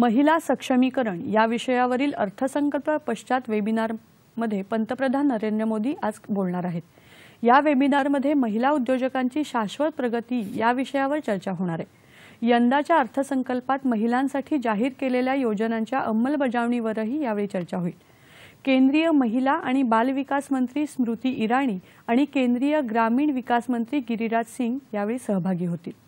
महिला सक्षमीकरण या विषयावरील अर्थसंकल्प पश्चात वेबिनारमध्ये पंतप्रधान नरेंद्र मोदी आज बोलणार आहेत या वेबिनारमध्ये महिला उद्योजकांची शाश्वत प्रगती या विषयावर चर्चा होणार आहे यंदाच्या अर्थसंकल्पात महिलांसाठी जाहीर केलेल्या योजनांच्या अंमलबजावणीवरही यावेळी चर्चा होईल केंद्रीय महिला आणि बालविकास मंत्री स्मृती इराणी आणि केंद्रीय ग्रामीण विकास मंत्री गिरिराज सिंग यावेळी सहभागी होतील